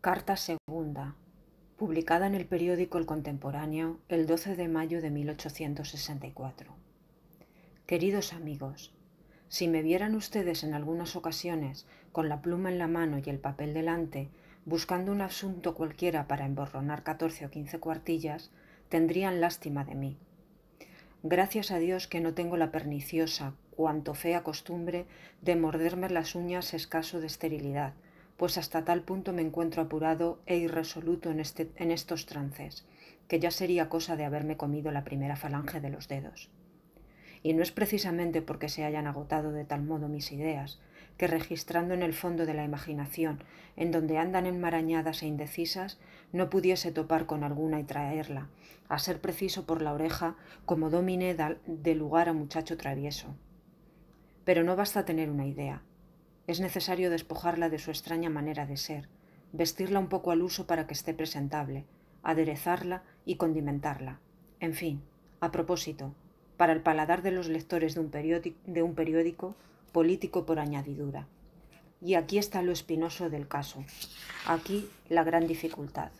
Carta segunda, publicada en el periódico El Contemporáneo el 12 de mayo de 1864. Queridos amigos, si me vieran ustedes en algunas ocasiones con la pluma en la mano y el papel delante, buscando un asunto cualquiera para emborronar catorce o quince cuartillas, tendrían lástima de mí. Gracias a Dios que no tengo la perniciosa, cuanto fea costumbre de morderme las uñas escaso de esterilidad, pues hasta tal punto me encuentro apurado e irresoluto en, este, en estos trances, que ya sería cosa de haberme comido la primera falange de los dedos. Y no es precisamente porque se hayan agotado de tal modo mis ideas, que registrando en el fondo de la imaginación, en donde andan enmarañadas e indecisas, no pudiese topar con alguna y traerla, a ser preciso por la oreja, como domine de lugar a muchacho travieso. Pero no basta tener una idea. Es necesario despojarla de su extraña manera de ser, vestirla un poco al uso para que esté presentable, aderezarla y condimentarla. En fin, a propósito, para el paladar de los lectores de un de un periódico político por añadidura. Y aquí está lo espinoso del caso, aquí la gran dificultad.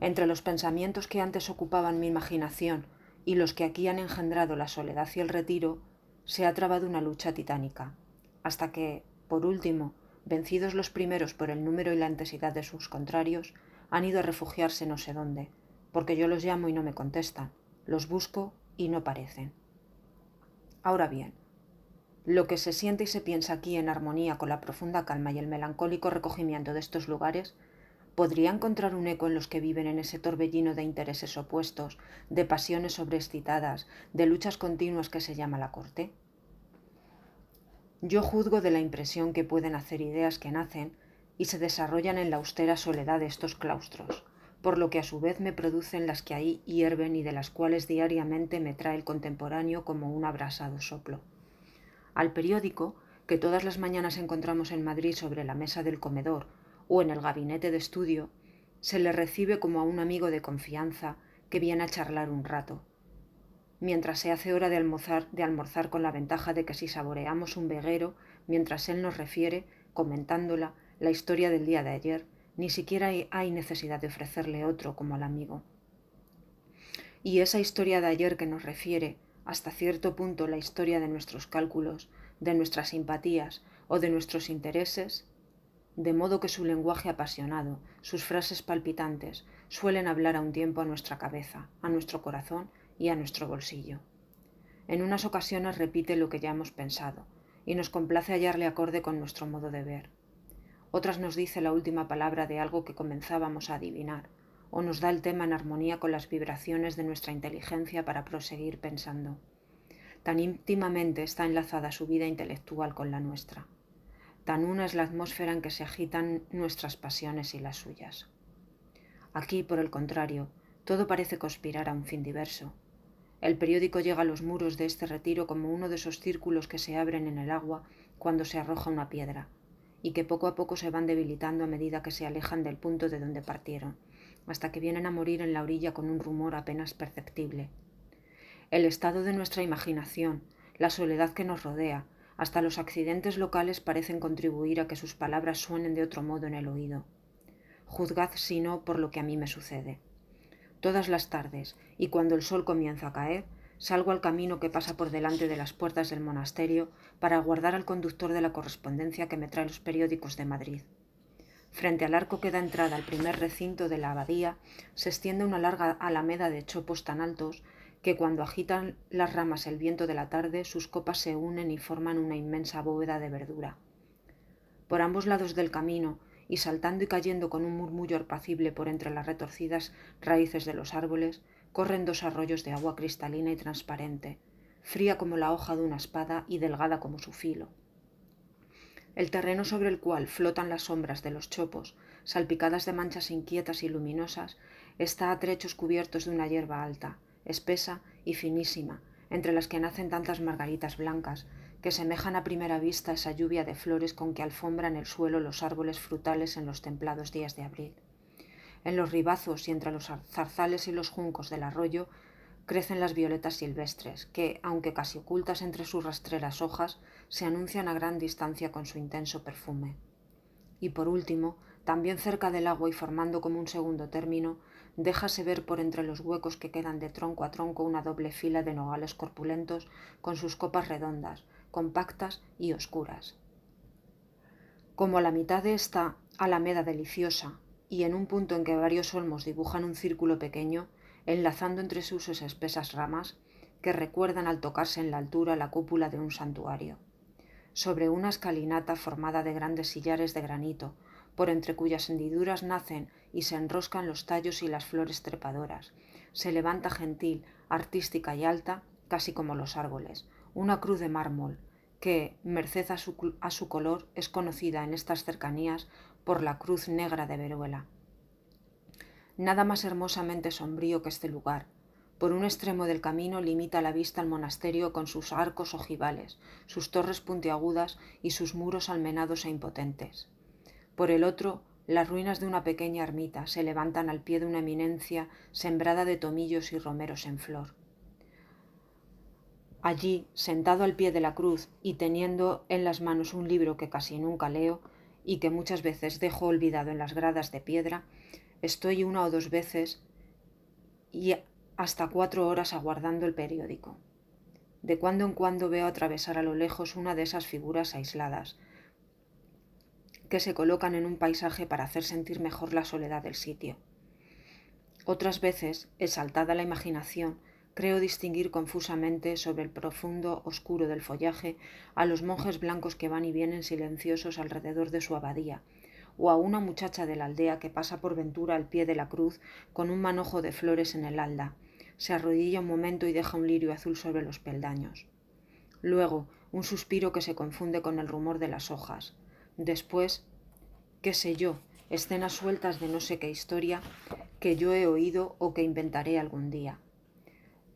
Entre los pensamientos que antes ocupaban mi imaginación y los que aquí han engendrado la soledad y el retiro, se ha trabado una lucha titánica, hasta que, por último, vencidos los primeros por el número y la intensidad de sus contrarios, han ido a refugiarse no sé dónde, porque yo los llamo y no me contestan, los busco y no parecen. Ahora bien, lo que se siente y se piensa aquí en armonía con la profunda calma y el melancólico recogimiento de estos lugares, podría encontrar un eco en los que viven en ese torbellino de intereses opuestos, de pasiones sobreexcitadas, de luchas continuas que se llama la corte. Yo juzgo de la impresión que pueden hacer ideas que nacen y se desarrollan en la austera soledad de estos claustros, por lo que a su vez me producen las que ahí hierven y de las cuales diariamente me trae el contemporáneo como un abrasado soplo al periódico que todas las mañanas encontramos en Madrid sobre la mesa del comedor o en el gabinete de estudio, se le recibe como a un amigo de confianza que viene a charlar un rato. Mientras se hace hora de almorzar, de almorzar con la ventaja de que si saboreamos un veguero, mientras él nos refiere, comentándola, la historia del día de ayer, ni siquiera hay necesidad de ofrecerle otro como al amigo. Y esa historia de ayer que nos refiere, hasta cierto punto la historia de nuestros cálculos, de nuestras simpatías o de nuestros intereses, de modo que su lenguaje apasionado, sus frases palpitantes, suelen hablar a un tiempo a nuestra cabeza, a nuestro corazón y a nuestro bolsillo. En unas ocasiones repite lo que ya hemos pensado, y nos complace hallarle acorde con nuestro modo de ver. Otras nos dice la última palabra de algo que comenzábamos a adivinar, o nos da el tema en armonía con las vibraciones de nuestra inteligencia para proseguir pensando. Tan íntimamente está enlazada su vida intelectual con la nuestra. Tan una es la atmósfera en que se agitan nuestras pasiones y las suyas. Aquí, por el contrario, todo parece conspirar a un fin diverso. El periódico llega a los muros de este retiro como uno de esos círculos que se abren en el agua cuando se arroja una piedra, y que poco a poco se van debilitando a medida que se alejan del punto de donde partieron, hasta que vienen a morir en la orilla con un rumor apenas perceptible. El estado de nuestra imaginación, la soledad que nos rodea, hasta los accidentes locales parecen contribuir a que sus palabras suenen de otro modo en el oído. Juzgad si no por lo que a mí me sucede. Todas las tardes, y cuando el sol comienza a caer, salgo al camino que pasa por delante de las puertas del monasterio para aguardar al conductor de la correspondencia que me trae los periódicos de Madrid. Frente al arco que da entrada al primer recinto de la abadía, se extiende una larga alameda de chopos tan altos que cuando agitan las ramas el viento de la tarde, sus copas se unen y forman una inmensa bóveda de verdura. Por ambos lados del camino, y saltando y cayendo con un murmullo apacible por entre las retorcidas raíces de los árboles, corren dos arroyos de agua cristalina y transparente, fría como la hoja de una espada y delgada como su filo el terreno sobre el cual flotan las sombras de los chopos, salpicadas de manchas inquietas y luminosas, está a trechos cubiertos de una hierba alta, espesa y finísima, entre las que nacen tantas margaritas blancas, que semejan a primera vista esa lluvia de flores con que alfombran el suelo los árboles frutales en los templados días de abril. En los ribazos y entre los zarzales y los juncos del arroyo crecen las violetas silvestres, que, aunque casi ocultas entre sus rastreras hojas, se anuncian a gran distancia con su intenso perfume. Y por último, también cerca del agua y formando como un segundo término, déjase ver por entre los huecos que quedan de tronco a tronco una doble fila de nogales corpulentos con sus copas redondas, compactas y oscuras. Como a la mitad de esta alameda deliciosa, y en un punto en que varios olmos dibujan un círculo pequeño, enlazando entre sus espesas ramas que recuerdan al tocarse en la altura la cúpula de un santuario. Sobre una escalinata formada de grandes sillares de granito, por entre cuyas hendiduras nacen y se enroscan los tallos y las flores trepadoras, se levanta gentil, artística y alta, casi como los árboles, una cruz de mármol, que, merced a su, color, es conocida en estas cercanías por la Cruz Negra de Veruela Nada más hermosamente sombrío que este lugar. Por un extremo del camino limita la vista al monasterio con sus arcos ojivales, sus torres puntiagudas y sus muros almenados e impotentes. Por el otro, las ruinas de una pequeña ermita se levantan al pie de una eminencia sembrada de tomillos y romeros en flor. Allí, sentado al pie de la cruz y teniendo en las manos un libro que casi nunca leo y que muchas veces dejo olvidado en las gradas de piedra, Estoy una o dos veces y hasta cuatro horas aguardando el periódico. De cuando en cuando veo atravesar a lo lejos una de esas figuras aisladas que se colocan en un paisaje para hacer sentir mejor la soledad del sitio. Otras veces, exaltada la imaginación, creo distinguir confusamente sobre el profundo oscuro del follaje a los monjes blancos que van y vienen silenciosos alrededor de su abadía, o a una muchacha de la aldea que pasa por ventura al pie de la cruz con un manojo de flores en el alda. Se arrodilla un momento y deja un lirio azul sobre los peldaños. Luego, un suspiro que se confunde con el rumor de las hojas. Después, qué sé yo, escenas sueltas de no sé qué historia que yo he oído o que inventaré algún día.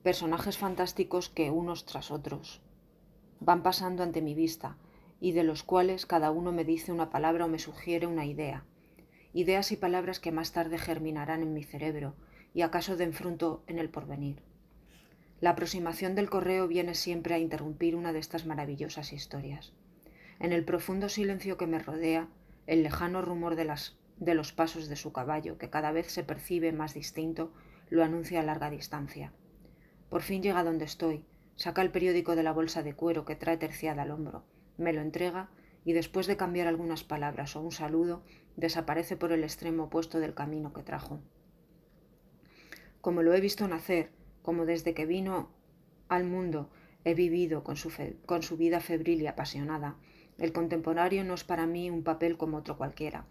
Personajes fantásticos que unos tras otros van pasando ante mi vista, y de los cuales cada uno me dice una palabra o me sugiere una idea, ideas y palabras que más tarde germinarán en mi cerebro y acaso den fruto en el porvenir. La aproximación del correo viene siempre a interrumpir una de estas maravillosas historias. En el profundo silencio que me rodea, el lejano rumor de, de los pasos de su caballo, que cada vez se percibe más distinto, lo anuncia a larga distancia. Por fin llega donde estoy, saca el periódico de la bolsa de cuero que trae terciada al hombro, me lo entrega y después de cambiar algunas palabras o un saludo, desaparece por el extremo opuesto del camino que trajo. Como lo he visto nacer, como desde que vino al mundo he vivido con su, con su vida febril y apasionada, el contemporáneo no es para mí un papel como otro cualquiera,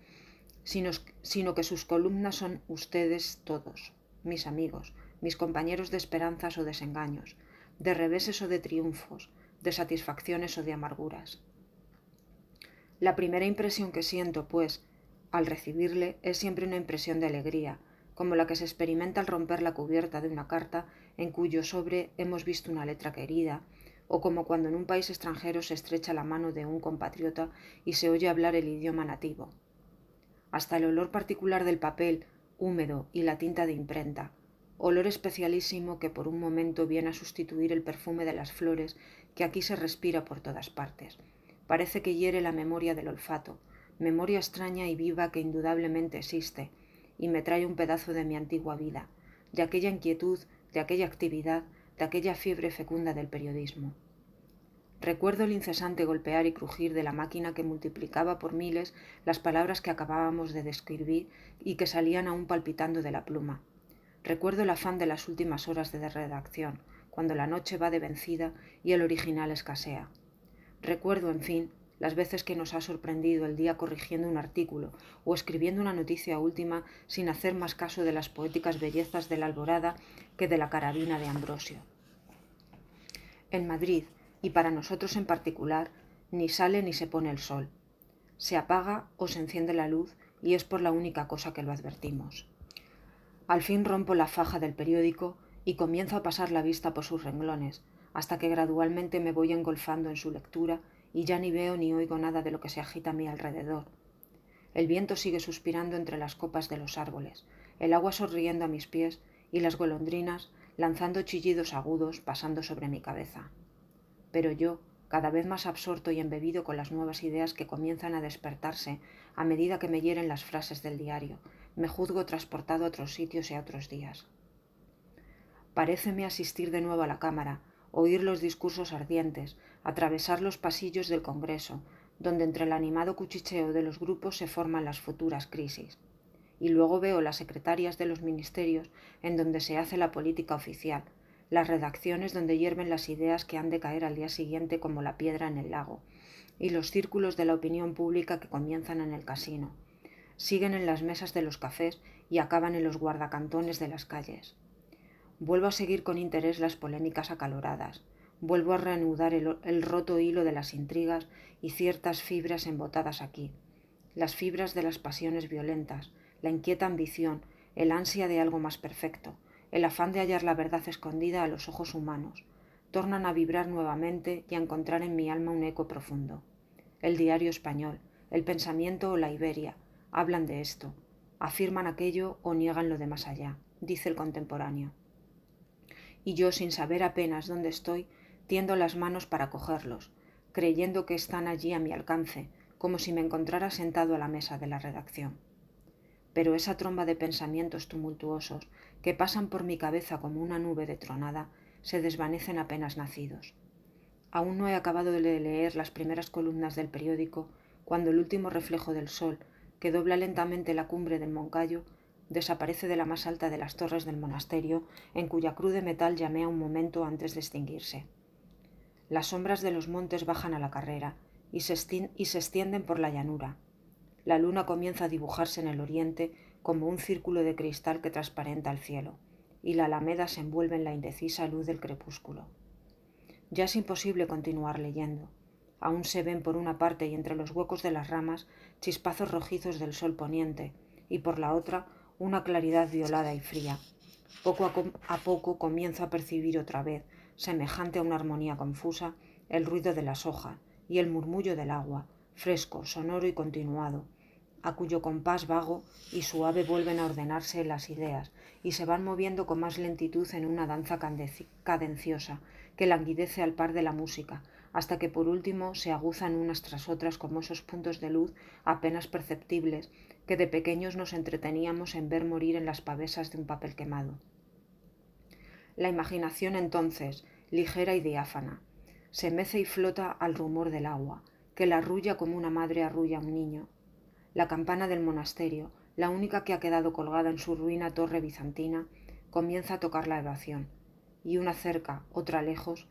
sino, sino que sus columnas son ustedes todos, mis amigos, mis compañeros de esperanzas o desengaños, de reveses o de triunfos, de satisfacciones o de amarguras. La primera impresión que siento, pues, al recibirle es siempre una impresión de alegría, como la que se experimenta al romper la cubierta de una carta en cuyo sobre hemos visto una letra querida, o como cuando en un país extranjero se estrecha la mano de un compatriota y se oye hablar el idioma nativo. Hasta el olor particular del papel, húmedo y la tinta de imprenta, olor especialísimo que por un momento viene a sustituir el perfume de las flores que aquí se respira por todas partes. Parece que hiere la memoria del olfato, memoria extraña y viva que indudablemente existe, y me trae un pedazo de mi antigua vida, de aquella inquietud, de aquella actividad, de aquella fiebre fecunda del periodismo. Recuerdo el incesante golpear y crujir de la máquina que multiplicaba por miles las palabras que acabábamos de describir y que salían aún palpitando de la pluma. Recuerdo el afán de las últimas horas de redacción, cuando la noche va de vencida y el original escasea. Recuerdo, en fin, las veces que nos ha sorprendido el día corrigiendo un artículo o escribiendo una noticia última sin hacer más caso de las poéticas bellezas de la alborada que de la carabina de Ambrosio. En Madrid, y para nosotros en particular, ni sale ni se pone el sol. Se apaga o se enciende la luz y es por la única cosa que lo advertimos. Al fin rompo la faja del periódico y comienzo a pasar la vista por sus renglones, hasta que gradualmente me voy engolfando en su lectura y ya ni veo ni oigo nada de lo que se agita a mi alrededor. El viento sigue suspirando entre las copas de los árboles, el agua sonriendo a mis pies y las golondrinas lanzando chillidos agudos pasando sobre mi cabeza. Pero yo, cada vez más absorto y embebido con las nuevas ideas que comienzan a despertarse a medida que me hieren las frases del diario, me juzgo transportado a otros sitios y a otros días. Paréceme asistir de nuevo a la Cámara, oír los discursos ardientes, atravesar los pasillos del Congreso, donde entre el animado cuchicheo de los grupos se forman las futuras crisis. Y luego veo las secretarias de los ministerios en donde se hace la política oficial, las redacciones donde hierven las ideas que han de caer al día siguiente como la piedra en el lago, y los círculos de la opinión pública que comienzan en el casino, siguen en las mesas de los cafés y acaban en los guardacantones de las calles. Vuelvo a seguir con interés las polémicas acaloradas. Vuelvo a reanudar el, roto hilo de las intrigas y ciertas fibras embotadas aquí. Las fibras de las pasiones violentas, la inquieta ambición, el ansia de algo más perfecto, el afán de hallar la verdad escondida a los ojos humanos, tornan a vibrar nuevamente y a encontrar en mi alma un eco profundo. El diario español, el pensamiento o la Iberia, hablan de esto, afirman aquello o niegan lo de más allá, dice el contemporáneo y yo sin saber apenas dónde estoy, tiendo las manos para cogerlos, creyendo que están allí a mi alcance, como si me encontrara sentado a la mesa de la redacción. Pero esa tromba de pensamientos tumultuosos que pasan por mi cabeza como una nube de tronada se desvanecen apenas nacidos. Aún no he acabado de leer las primeras columnas del periódico cuando el último reflejo del sol, que dobla lentamente la cumbre del Moncayo, desaparece de la más alta de las torres del monasterio, en cuya cruz de metal llamea un momento antes de extinguirse. Las sombras de los montes bajan a la carrera y se, y se extienden por la llanura. La luna comienza a dibujarse en el oriente como un círculo de cristal que transparenta el cielo, y la alameda se envuelve en la indecisa luz del crepúsculo. Ya es imposible continuar leyendo. Aún se ven por una parte y entre los huecos de las ramas chispazos rojizos del sol poniente, y por la otra una claridad violada y fría. Poco a, poco comienzo a percibir otra vez, semejante a una armonía confusa, el ruido de las hojas y el murmullo del agua, fresco, sonoro y continuado, a cuyo compás vago y suave vuelven a ordenarse las ideas y se van moviendo con más lentitud en una danza cadenciosa que languidece al par de la música, hasta que por último se aguzan unas tras otras como esos puntos de luz apenas perceptibles que de pequeños nos entreteníamos en ver morir en las pavesas de un papel quemado. La imaginación entonces, ligera y diáfana, se mece y flota al rumor del agua, que la arrulla como una madre arrulla a un niño. La campana del monasterio, la única que ha quedado colgada en su ruina torre bizantina, comienza a tocar la oración, y una cerca, otra lejos,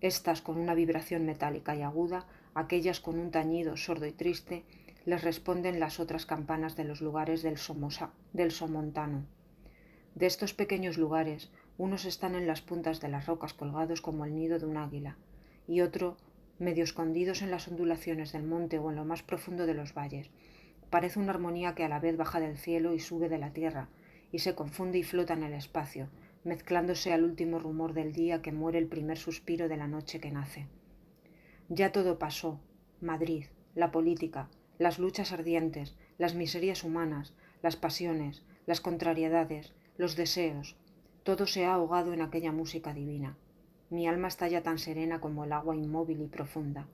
estas con una vibración metálica y aguda, aquellas con un tañido sordo y triste, les responden las otras campanas de los lugares del, Somosa, del Somontano. De estos pequeños lugares, unos están en las puntas de las rocas colgados como el nido de un águila, y otro medio escondidos en las ondulaciones del monte o en lo más profundo de los valles. Parece una armonía que a la vez baja del cielo y sube de la tierra, y se confunde y flota en el espacio, mezclándose al último rumor del día que muere el primer suspiro de la noche que nace. Ya todo pasó, Madrid, la política, las luchas ardientes, las miserias humanas, las pasiones, las contrariedades, los deseos, todo se ha ahogado en aquella música divina. Mi alma está ya tan serena como el agua inmóvil y profunda.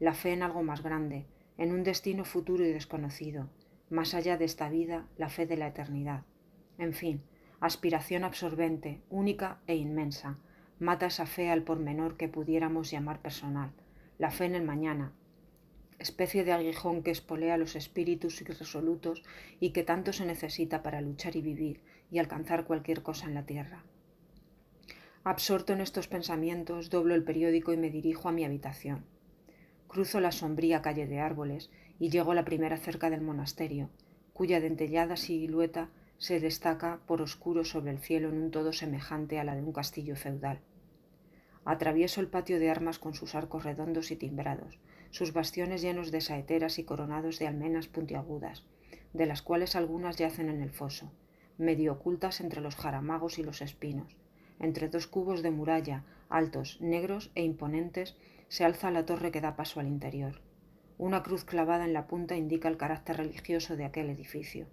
La fe en algo más grande, en un destino futuro y desconocido, más allá de esta vida, la fe de la eternidad. En fin, aspiración absorbente, única e inmensa, mata esa fe al pormenor que pudiéramos llamar personal, la fe en el mañana, especie de aguijón que espolea los espíritus irresolutos y que tanto se necesita para luchar y vivir y alcanzar cualquier cosa en la tierra. Absorto en estos pensamientos, doblo el periódico y me dirijo a mi habitación. Cruzo la sombría calle de árboles y llego a la primera cerca del monasterio, cuya dentellada silueta se destaca por oscuro sobre el cielo en un todo semejante a la de un castillo feudal. Atravieso el patio de armas con sus arcos redondos y timbrados, sus bastiones llenos de saeteras y coronados de almenas puntiagudas, de las cuales algunas yacen en el foso, medio ocultas entre los jaramagos y los espinos. Entre dos cubos de muralla, altos, negros e imponentes, se alza la torre que da paso al interior. Una cruz clavada en la punta indica el carácter religioso de aquel edificio,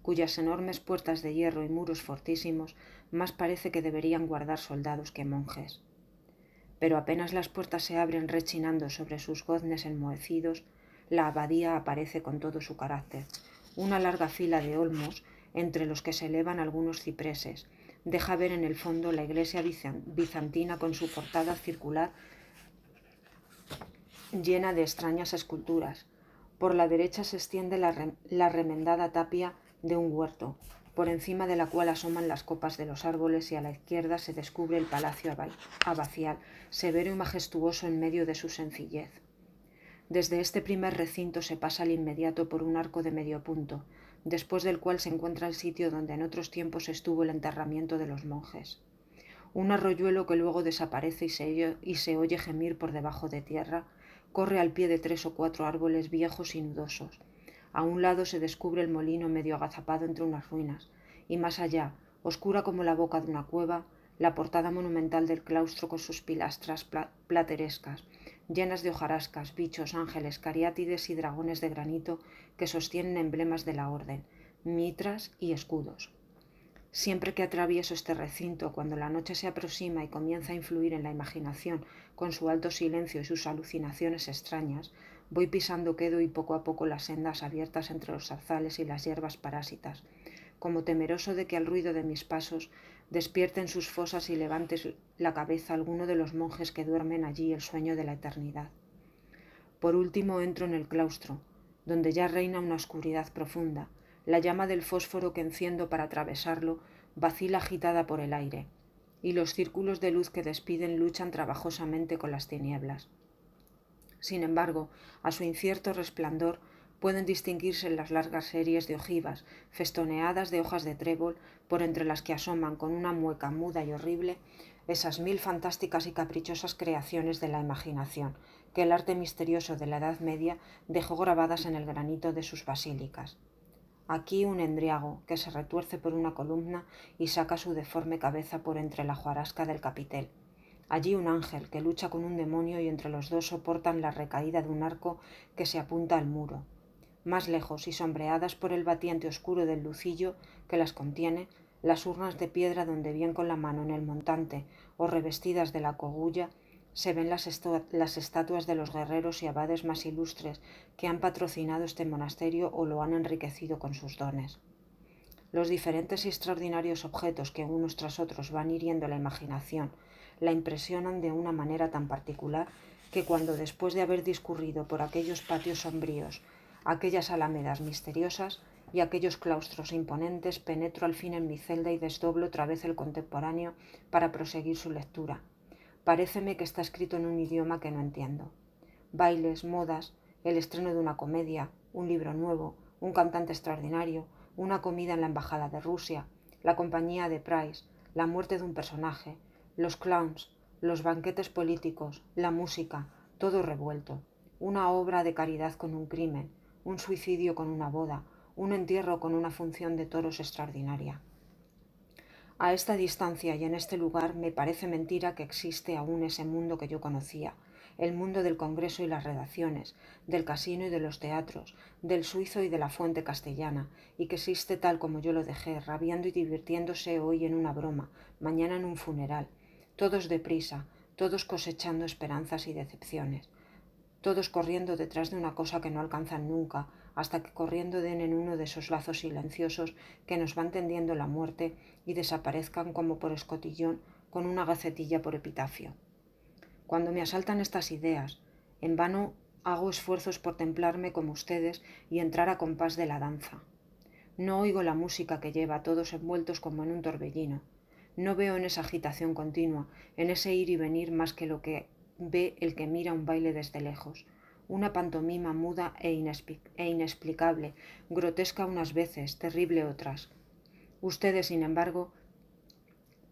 cuyas enormes puertas de hierro y muros fortísimos más parece que deberían guardar soldados que monjes pero apenas las puertas se abren rechinando sobre sus goznes enmohecidos, la abadía aparece con todo su carácter, una larga fila de olmos, entre los que se elevan algunos cipreses, deja ver en el fondo la iglesia bizantina con su portada circular llena de extrañas esculturas. Por la derecha se extiende la, la remendada tapia de un huerto, por encima de la cual asoman las copas de los árboles y a la izquierda se descubre el palacio abacial, severo y majestuoso en medio de su sencillez. Desde este primer recinto se pasa al inmediato por un arco de medio punto, después del cual se encuentra el sitio donde en otros tiempos estuvo el enterramiento de los monjes. Un arroyuelo que luego desaparece y se, oye gemir por debajo de tierra, corre al pie de tres o cuatro árboles viejos y nudosos, a un lado se descubre el molino medio agazapado entre unas ruinas, y más allá, oscura como la boca de una cueva, la portada monumental del claustro con sus pilastras platerescas, llenas de hojarascas, bichos, ángeles, cariátides y dragones de granito que sostienen emblemas de la orden, mitras y escudos. Siempre que atravieso este recinto, cuando la noche se aproxima y comienza a influir en la imaginación con su alto silencio y sus alucinaciones extrañas, Voy pisando quedo y poco a poco las sendas abiertas entre los zarzales y las hierbas parásitas, como temeroso de que al ruido de mis pasos despierten sus fosas y levantes la cabeza alguno de los monjes que duermen allí el sueño de la eternidad. Por último entro en el claustro, donde ya reina una oscuridad profunda. La llama del fósforo que enciendo para atravesarlo vacila agitada por el aire, y los círculos de luz que despiden luchan trabajosamente con las tinieblas. Sin embargo, a su incierto resplandor pueden distinguirse las largas series de ojivas, festoneadas de hojas de trébol, por entre las que asoman con una mueca muda y horrible esas mil fantásticas y caprichosas creaciones de la imaginación, que el arte misterioso de la Edad Media dejó grabadas en el granito de sus basílicas. Aquí un endriago que se retuerce por una columna y saca su deforme cabeza por entre la juarasca del capitel Allí un ángel que lucha con un demonio y entre los dos soportan la recaída de un arco que se apunta al muro. Más lejos y sombreadas por el batiente oscuro del lucillo que las contiene, las urnas de piedra donde bien con la mano en el montante o revestidas de la cogulla, se ven las, las, estatuas de los guerreros y abades más ilustres que han patrocinado este monasterio o lo han enriquecido con sus dones los diferentes y extraordinarios objetos que unos tras otros van hiriendo la imaginación, la impresionan de una manera tan particular que cuando después de haber discurrido por aquellos patios sombríos, aquellas alamedas misteriosas y aquellos claustros imponentes, penetro al fin en mi celda y desdoblo otra vez el contemporáneo para proseguir su lectura. Paréceme que está escrito en un idioma que no entiendo. Bailes, modas, el estreno de una comedia, un libro nuevo, un cantante extraordinario, una comida en la Embajada de Rusia, la compañía de Price, la muerte de un personaje, los clowns, los banquetes políticos, la música, todo revuelto, una obra de caridad con un crimen, un suicidio con una boda, un entierro con una función de toros extraordinaria. A esta distancia y en este lugar me parece mentira que existe aún ese mundo que yo conocía, el mundo del Congreso y las redacciones, del casino y de los teatros, del suizo y de la fuente castellana, y que existe tal como yo lo dejé, rabiando y divirtiéndose hoy en una broma, mañana en un funeral, todos deprisa, todos cosechando esperanzas y decepciones, todos corriendo detrás de una cosa que no alcanzan nunca, hasta que corriendo den en uno de esos lazos silenciosos que nos van tendiendo la muerte y desaparezcan como por escotillón con una gacetilla por epitafio. Cuando me asaltan estas ideas, en vano hago esfuerzos por templarme como ustedes y entrar a compás de la danza. No oigo la música que lleva a todos envueltos como en un torbellino. No veo en esa agitación continua, en ese ir y venir más que lo que ve el que mira un baile desde lejos. Una pantomima muda e, e inexplicable, grotesca unas veces, terrible otras. Ustedes, sin embargo,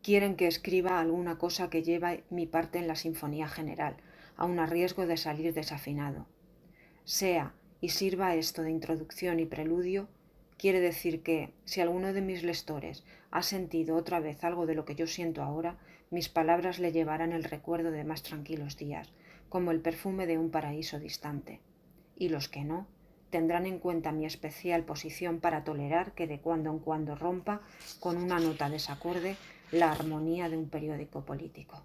Quieren que escriba alguna cosa que lleve mi parte en la sinfonía general, aun a riesgo de salir desafinado. Sea y sirva esto de introducción y preludio, quiere decir que, si alguno de mis lectores ha sentido otra vez algo de lo que yo siento ahora, mis palabras le llevarán el recuerdo de más tranquilos días, como el perfume de un paraíso distante. Y los que no, tendrán en cuenta mi especial posición para tolerar que de cuando en cuando rompa con una nota desacorde la armonía de un periódico político.